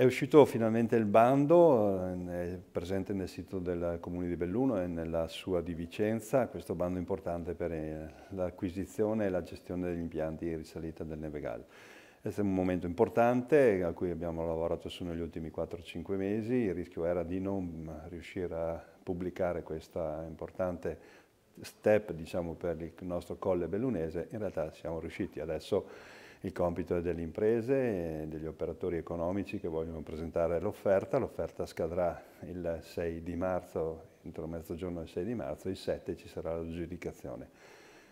È uscito finalmente il bando, eh, è presente nel sito del Comune di Belluno e nella sua di Vicenza, questo bando è importante per eh, l'acquisizione e la gestione degli impianti in risalita del Nevegal. È stato un momento importante a cui abbiamo lavorato su negli ultimi 4-5 mesi, il rischio era di non mm, riuscire a pubblicare questo importante step diciamo, per il nostro colle bellunese, in realtà siamo riusciti adesso il compito è delle imprese e degli operatori economici che vogliono presentare l'offerta, l'offerta scadrà il 6 di marzo, entro mezzogiorno del 6 di marzo, il 7 ci sarà la giudicazione.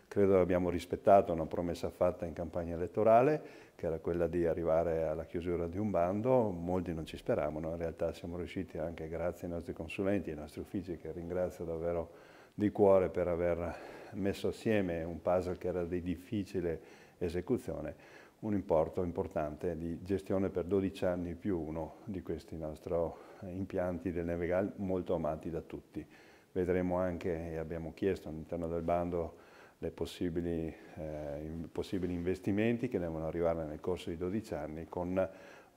Credo abbiamo rispettato una promessa fatta in campagna elettorale, che era quella di arrivare alla chiusura di un bando, molti non ci speravano, in realtà siamo riusciti anche grazie ai nostri consulenti, ai nostri uffici, che ringrazio davvero di cuore per aver messo assieme un puzzle che era di difficile esecuzione un importo importante di gestione per 12 anni più uno di questi nostri eh, impianti del Nevegal molto amati da tutti. Vedremo anche, e abbiamo chiesto all'interno del bando, i possibili, eh, possibili investimenti che devono arrivare nel corso di 12 anni con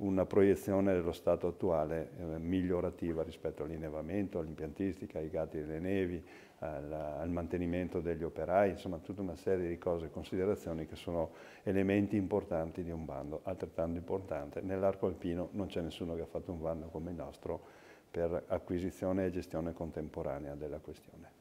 una proiezione dello stato attuale eh, migliorativa rispetto all'innevamento, all'impiantistica, ai gatti delle nevi, al, al, mantenimento degli operai, insomma tutta una serie di cose e considerazioni che sono elementi importanti di un bando, altrettanto importante. Nell'arco alpino non c'è nessuno che ha fatto un bando come il nostro per acquisizione e gestione contemporanea della questione.